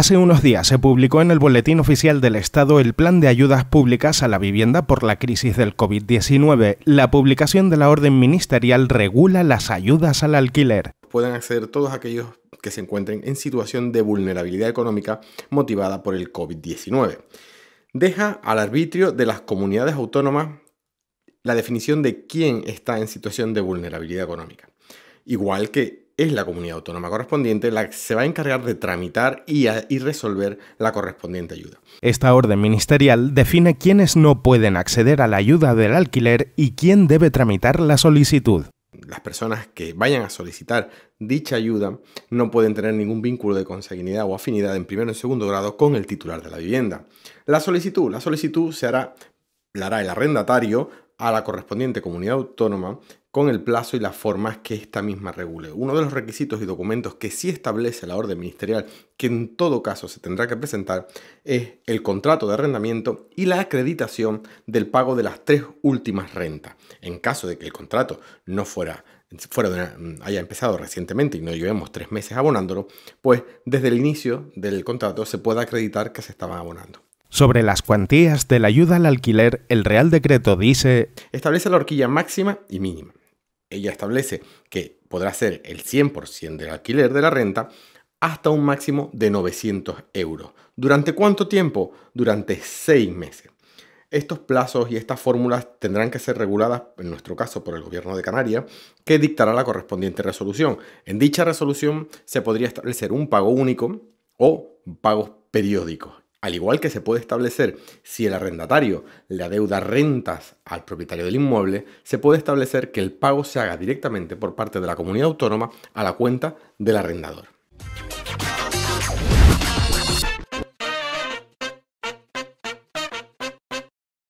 Hace unos días se publicó en el Boletín Oficial del Estado el Plan de Ayudas Públicas a la Vivienda por la crisis del COVID-19. La publicación de la orden ministerial regula las ayudas al alquiler. Pueden acceder todos aquellos que se encuentren en situación de vulnerabilidad económica motivada por el COVID-19. Deja al arbitrio de las comunidades autónomas la definición de quién está en situación de vulnerabilidad económica. Igual que es la comunidad autónoma correspondiente la que se va a encargar de tramitar y, resolver la correspondiente ayuda. Esta orden ministerial define quiénes no pueden acceder a la ayuda del alquiler y quién debe tramitar la solicitud. Las personas que vayan a solicitar dicha ayuda no pueden tener ningún vínculo de consanguinidad o afinidad en primero y segundo grado con el titular de la vivienda. La solicitud, la solicitud se hará la hará el arrendatario a la correspondiente comunidad autónoma con el plazo y las formas que esta misma regule. Uno de los requisitos y documentos que sí establece la orden ministerial, que en todo caso se tendrá que presentar, es el contrato de arrendamiento y la acreditación del pago de las tres últimas rentas. En caso de que el contrato no fuera, haya empezado recientemente y no llevemos tres meses abonándolo, pues desde el inicio del contrato se pueda acreditar que se estaban abonando. Sobre las cuantías de la ayuda al alquiler, el Real Decreto dice... Establece la horquilla máxima y mínima. Ella establece que podrá ser el 100% del alquiler de la renta hasta un máximo de 900 euros. ¿Durante cuánto tiempo? Durante seis meses. Estos plazos y estas fórmulas tendrán que ser reguladas, en nuestro caso, por el Gobierno de Canarias, que dictará la correspondiente resolución. En dicha resolución se podría establecer un pago único o pagos periódicos al igual que se puede establecer si el arrendatario le adeuda rentas al propietario del inmueble, se puede establecer que el pago se haga directamente por parte de la comunidad autónoma a la cuenta del arrendador.